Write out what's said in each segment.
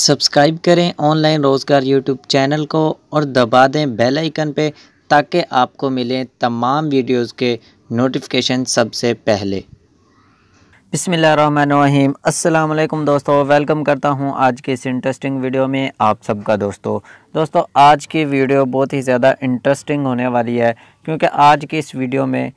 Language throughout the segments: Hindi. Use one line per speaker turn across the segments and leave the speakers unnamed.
सब्सक्राइब करें ऑनलाइन रोज़गार यूट्यूब चैनल को और दबा दें बेल आइकन पे ताकि आपको मिलें तमाम वीडियोस के नोटिफिकेशन सबसे पहले बिसमीम अल्लाम दोस्तों वेलकम करता हूं आज के इस इंटरेस्टिंग वीडियो में आप सबका दोस्तों दोस्तों आज की वीडियो बहुत ही ज़्यादा इंटरेस्टिंग होने वाली है क्योंकि आज की इस वीडियो में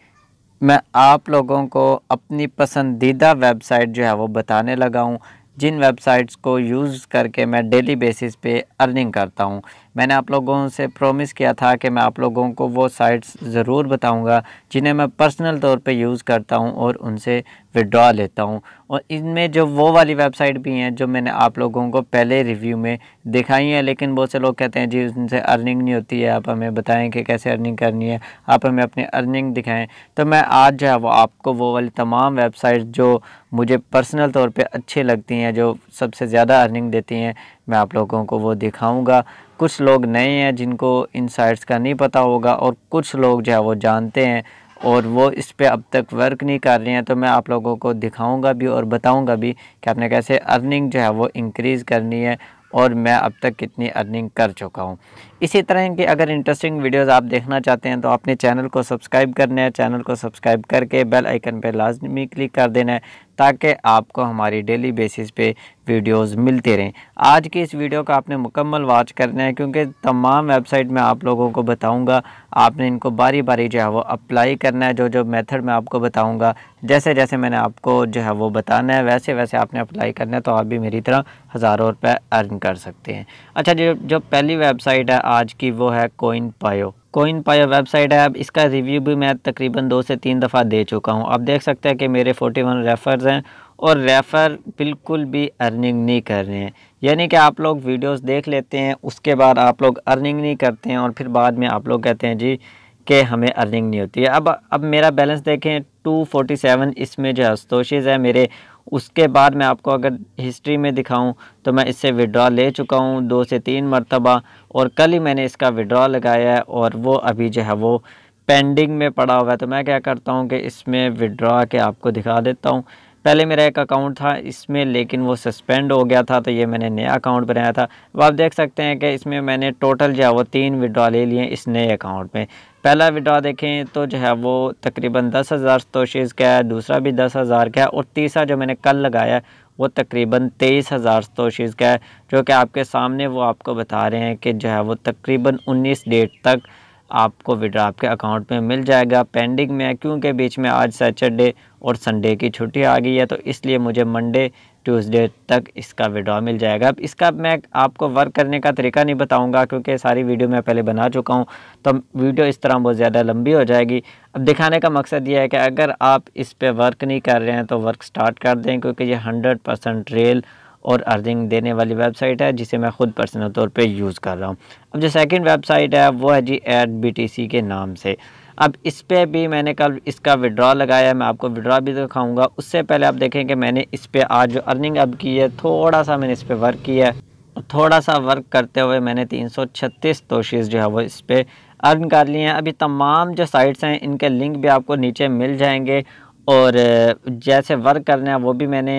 मैं आप लोगों को अपनी पसंदीदा वेबसाइट जो है वो बताने लगा हूँ जिन वेबसाइट्स को यूज़ करके मैं डेली बेसिस पे अर्निंग करता हूँ मैंने आप लोगों से प्रॉमिस किया था कि मैं आप लोगों को वो साइट्स ज़रूर बताऊंगा जिन्हें मैं पर्सनल तौर पे यूज़ करता हूं और उनसे विड्रॉ लेता हूं और इनमें जो वो वाली वेबसाइट भी हैं जो मैंने आप लोगों को पहले रिव्यू में दिखाई हैं लेकिन बहुत से लोग कहते हैं जी उनसे अर्निंग नहीं होती है आप हमें बताएँ कि कैसे अर्निंग करनी है आप हमें अपनी अर्निंग दिखाएं तो मैं आज जो है वो आपको वो वाली तमाम वेबसाइट जो मुझे पर्सनल तौर पर अच्छी लगती हैं जो सबसे ज़्यादा अर्निंग देती हैं मैं आप लोगों को वो दिखाऊँगा कुछ लोग नए हैं जिनको इन साइट्स का नहीं पता होगा और कुछ लोग जो है वो जानते हैं और वो इस पर अब तक वर्क नहीं कर रहे हैं तो मैं आप लोगों को दिखाऊंगा भी और बताऊंगा भी कि आपने कैसे अर्निंग जो है वो इंक्रीज़ करनी है और मैं अब तक कितनी अर्निंग कर चुका हूँ इसी तरह के अगर इंटरेस्टिंग वीडियोस आप देखना चाहते हैं तो अपने चैनल को सब्सक्राइब करना है चैनल को सब्सक्राइब करके बेल आइकन पर लाजमी क्लिक कर देना है ताकि आपको हमारी डेली बेसिस पे वीडियोस मिलते रहें आज की इस वीडियो का आपने मुकम्मल वॉच करना है क्योंकि तमाम वेबसाइट में आप लोगों को बताऊंगा आपने इनको बारी बारी जो है वो अप्लाई करना है जो जो मेथड मैं आपको बताऊंगा जैसे जैसे मैंने आपको जो है वो बताना है वैसे वैसे आपने अप्लाई करना है तो आप भी मेरी तरह हज़ारों रुपये अर्न कर सकते हैं अच्छा जो जो पहली वेबसाइट है आज की वो है कोइन पायो कोइन पायो वेबसाइट है अब इसका रिव्यू भी मैं तकरीबन दो से तीन दफ़ा दे चुका हूँ आप देख सकते हैं कि मेरे 41 रेफर्स हैं और रेफ़र बिल्कुल भी अर्निंग नहीं कर रहे हैं यानी कि आप लोग वीडियोस देख लेते हैं उसके बाद आप लोग अर्निंग नहीं करते हैं और फिर बाद में आप लोग कहते हैं जी कि हमें अर्निंग नहीं होती है अब अब मेरा बैलेंस देखें सेवन इसमें जो है है मेरे उसके बाद मैं आपको अगर हिस्ट्री में दिखाऊं तो मैं इससे विड्रॉ ले चुका हूं दो से तीन मरतबा और कल ही मैंने इसका विड्रॉ लगाया है और वो अभी जो है वो पेंडिंग में पड़ा हुआ है तो मैं क्या करता हूँ कि इसमें विड्रॉ के आपको दिखा देता हूँ पहले मेरा एक अकाउंट था इसमें लेकिन वो सस्पेंड हो गया था तो ये मैंने नया अकाउंट बनाया था अब आप देख सकते हैं कि इसमें मैंने टोटल जो है वो तीन विड्रॉ ले लिए इस नए अकाउंट में पहला विड्रा देखें तो जो है वो तकरीबन दस हज़ार सतोशीज़ का है दूसरा भी दस हज़ार का है और तीसरा जो मैंने कल लगाया वो तकरीबन तेईस हज़ार सतोशीज़ का है जो कि आपके सामने वो आपको बता रहे हैं कि जो है वो तकरीबन उन्नीस डेट तक आपको विड्रा आपके अकाउंट में मिल जाएगा पेंडिंग में क्योंकि बीच में आज सैटरडे और संडे की छुट्टी आ गई है तो इसलिए मुझे मंडे ट्यूसडे तक इसका विड्रॉ मिल जाएगा अब इसका मैं आपको वर्क करने का तरीका नहीं बताऊंगा क्योंकि सारी वीडियो मैं पहले बना चुका हूं तो वीडियो इस तरह बहुत ज़्यादा लंबी हो जाएगी अब दिखाने का मकसद ये है कि अगर आप इस पर वर्क नहीं कर रहे हैं तो वर्क स्टार्ट कर दें क्योंकि ये हंड्रेड परसेंट रेल और अर्निंग देने वाली वेबसाइट है जिसे मैं ख़ुद पर्सनल तौर पर यूज़ कर रहा हूँ अब जो सेकेंड वेबसाइट है वो है जी एट बी के नाम से अब इस पर भी मैंने कल इसका विड्रॉ लगाया मैं आपको विड्रॉ भी दिखाऊंगा उससे पहले आप देखें कि मैंने इस पर आज जो अर्निंग अब की है थोड़ा सा मैंने इस पर वर्क किया है थोड़ा सा वर्क करते हुए मैंने तीन सौ छत्तीस तोशीज़ जो है वो इस पर अर्न कर लिए हैं अभी तमाम जो साइट्स हैं इनके लिंक भी आपको नीचे मिल जाएंगे और जैसे वर्क करना है वो भी मैंने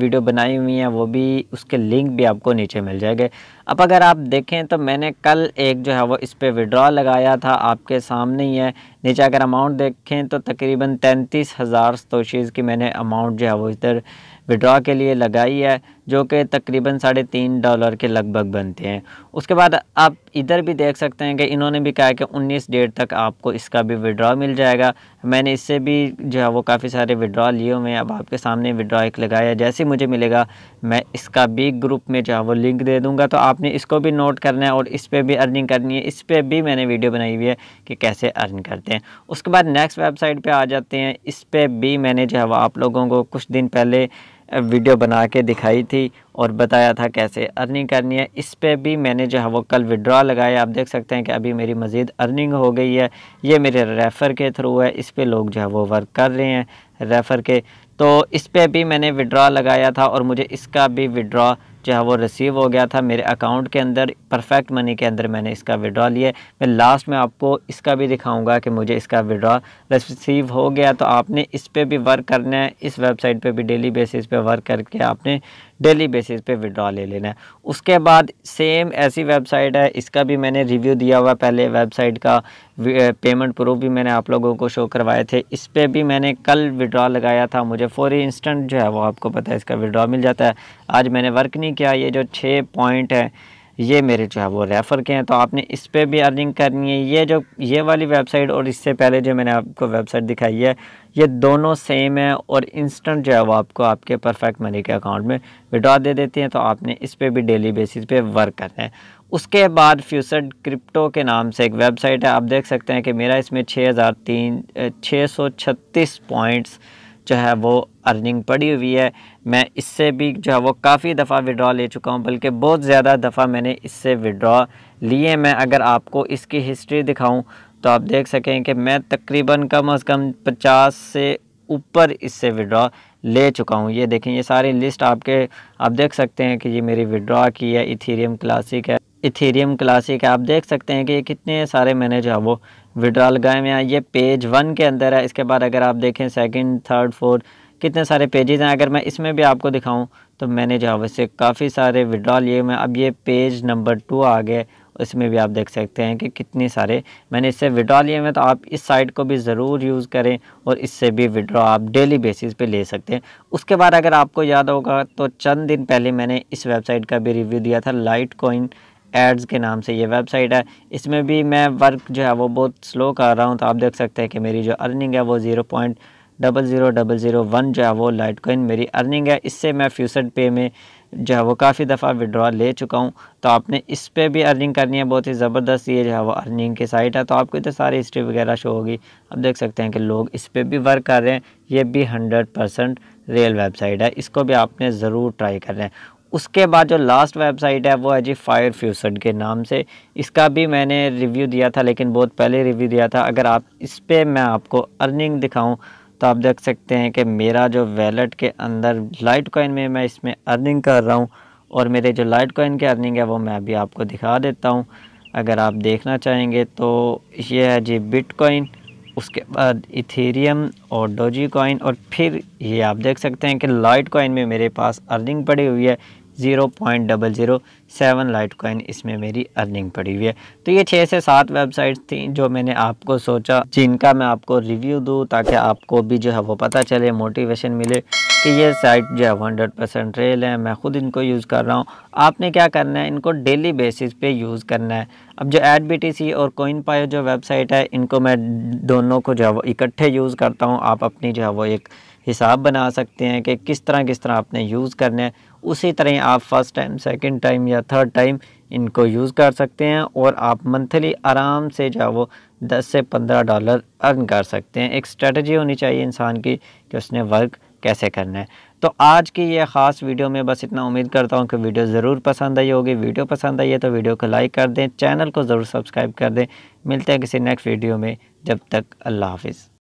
वीडियो बनाई हुई हैं वो भी उसके लिंक भी आपको नीचे मिल जाएंगे अब अगर आप देखें तो मैंने कल एक जो है वो इस पर विड्रॉ लगाया था आपके सामने ही है नीचे अगर अमाउंट देखें तो तकरीबन तैंतीस हज़ार तोशीज़ की मैंने अमाउंट जो है वो इधर विड्रॉ के लिए लगाई है जो कि तकरीबन साढ़े तीन डॉलर के लगभग बनते हैं उसके बाद आप इधर भी देख सकते हैं कि इन्होंने भी कहा कि 19 डेट तक आपको इसका भी विड्रॉ मिल जाएगा मैंने इससे भी जो है वो काफ़ी सारे विड्रॉ लिए हुए हैं अब आपके सामने विड्रॉ एक लगाया जैसे कैसे मुझे मिलेगा मैं इसका भी ग्रुप में जो है वो लिंक दे दूँगा तो आपने इसको भी नोट करना है और इस पर भी अर्निंग करनी है इस पर भी मैंने वीडियो बनाई हुई है कि कैसे अर्न करते हैं उसके बाद नेक्स्ट वेबसाइट पर आ जाते हैं इस पर भी मैंने जो है वो आप लोगों को कुछ दिन पहले वीडियो बना के दिखाई थी और बताया था कैसे अर्निंग करनी है इस पर भी मैंने जो है वो कल विड्रॉ लगाया आप देख सकते हैं कि अभी मेरी मज़ीद अर्निंग हो गई है ये मेरे रेफ़र के थ्रू है इस पर लोग जो है वो वर्क कर रहे हैं रेफ़र के तो इस पर भी मैंने विड्रॉ लगाया था और मुझे इसका भी विड्रॉ जो है वो रिसीव हो गया था मेरे अकाउंट के अंदर परफेक्ट मनी के अंदर मैंने इसका विड्रॉ लिया मैं लास्ट में आपको इसका भी दिखाऊंगा कि मुझे इसका विड्रॉ रिसीव हो गया तो आपने इस पर भी वर्क करना है इस वेबसाइट पे भी डेली बेसिस पे वर्क करके आपने डेली बेसिस पे विड्रॉ ले लेना है उसके बाद सेम ऐसी वेबसाइट है इसका भी मैंने रिव्यू दिया हुआ पहले वेबसाइट का पेमेंट प्रूफ भी मैंने आप लोगों को शो करवाए थे इस पर भी मैंने कल विड्रॉ लगाया था मुझे फौरी इंस्टेंट जो है वो आपको पता है इसका विड्रॉ मिल जाता है आज मैंने वर्क नहीं किया ये जो छः पॉइंट है ये मेरे जो है वो रेफ़र के हैं तो आपने इस पर भी अर्निंग करनी है ये जो ये वाली वेबसाइट और इससे पहले जो मैंने आपको वेबसाइट दिखाई है ये दोनों सेम है और इंस्टेंट जो है वो आपको आपके परफेक्ट मनी के अकाउंट में विड्रॉ दे देती हैं तो आपने इस पर भी डेली बेसिस पे वर्क करना है उसके बाद फ्यूसड क्रिप्टो के नाम से एक वेबसाइट है आप देख सकते हैं कि मेरा इसमें छः हज़ार तीन छः सौ छत्तीस पॉइंट्स जो है वो अर्निंग पड़ी हुई है मैं इससे भी जो है वो काफ़ी दफ़ा विड्रॉ ले चुका हूँ बल्कि बहुत ज़्यादा दफ़ा मैंने इससे विड्रॉ लिए मैं अगर आपको इसकी हिस्ट्री दिखाऊँ तो आप देख सकें कि मैं तकरीबन कम अज़ कम पचास से ऊपर इससे विड्रॉ ले चुका हूँ ये देखें ये सारी लिस्ट आपके आप देख सकते हैं कि ये मेरी विड्रॉ की है इथेरियम क्लासिक है इथेरियम क्लासिक है आप देख सकते हैं कि कितने सारे मैंने जो है वो विड्रॉ लगाए हुए हैं ये पेज वन के अंदर है इसके बाद अगर आप देखें सेकंड थर्ड फोर्थ कितने सारे पेजेस हैं अगर मैं इसमें भी आपको दिखाऊं तो मैंने जो है से काफ़ी सारे विड्रॉ लिए मैं अब ये पेज नंबर टू आ गए इसमें भी आप देख सकते हैं कि कितने सारे मैंने इससे विड्रॉ लिए हैं तो आप इस साइट को भी ज़रूर यूज़ करें और इससे भी विड्रॉ आप डेली बेसिस पे ले सकते हैं उसके बाद अगर आपको याद होगा तो चंद दिन पहले मैंने इस वेबसाइट का भी रिव्यू दिया था लाइट कोइन एड्स के नाम से ये वेबसाइट है इसमें भी मैं वर्क जो है वो बहुत स्लो कर रहा हूँ तो आप देख सकते हैं कि मेरी जो अर्निंग है वो zero point double zero double zero one जो है वो लाइट कोइन मेरी अर्निंग है इससे मैं फ्यूसड पे में जो है वो काफ़ी दफ़ा विड्रॉ ले चुका हूँ तो आपने इस पर भी अर्निंग करनी है बहुत ही ज़बरदस्त ये जो है वो अर्निंग की साइट है तो आपको इधर सारी हिस्ट्री वगैरह शो होगी अब देख सकते हैं कि लोग इस पर भी वर्क कर रहे हैं ये भी हंड्रेड परसेंट रियल वेबसाइट है इसको भी आपने ज़रूर ट्राई कर रहे हैं उसके बाद जो लास्ट वेबसाइट है वो है जी फायर फ्यूसड के नाम से इसका भी मैंने रिव्यू दिया था लेकिन बहुत पहले रिव्यू दिया था अगर आप इस पर मैं आपको अर्निंग दिखाऊँ तो आप देख सकते हैं कि मेरा जो वैलेट के अंदर लाइट कॉइन में मैं इसमें अर्निंग कर रहा हूँ और मेरे जो लाइट कॉइन की अर्निंग है वो मैं अभी आपको दिखा देता हूँ अगर आप देखना चाहेंगे तो ये है जी बिटकॉइन उसके बाद इथेरियम और डोजी कॉइन और फिर ये आप देख सकते हैं कि लाइट कॉइन में मेरे पास अर्निंग पड़ी हुई है zero point double zero seven Litecoin इसमें मेरी अर्निंग पड़ी हुई है तो ये छः से सात वेबसाइट थी जो मैंने आपको सोचा जिनका मैं आपको रिव्यू दूँ ताकि आपको भी जो है वो पता चले मोटिवेशन मिले कि ये साइट जो है हंड्रेड परसेंट रियल है मैं ख़ुद इनको यूज़ कर रहा हूँ आपने क्या करना है इनको डेली बेसिस पे यूज़ करना है अब जो एड बी टी सी और कोइन पायो जो वेबसाइट है इनको मैं दोनों को जो है वो इकट्ठे यूज़ करता हूँ आप अपनी जो है वो एक हिसाब बना सकते हैं कि किस तरह किस तरह आपने यूज़ करना है उसी तरह आप फर्स्ट टाइम सेकंड टाइम या थर्ड टाइम इनको यूज़ कर सकते हैं और आप मंथली आराम से जो वो दस से पंद्रह डॉलर अर्न कर सकते हैं एक स्ट्रेटजी होनी चाहिए इंसान की कि उसने वर्क कैसे करना है तो आज की ये ख़ास वीडियो में बस इतना उम्मीद करता हूँ कि वीडियो ज़रूर पसंद आई होगी वीडियो पसंद आई है तो वीडियो को लाइक कर दें चैनल को ज़रूर सब्सक्राइब कर दें मिलते हैं किसी नेक्स्ट वीडियो में जब तक अल्लाह हाफिज़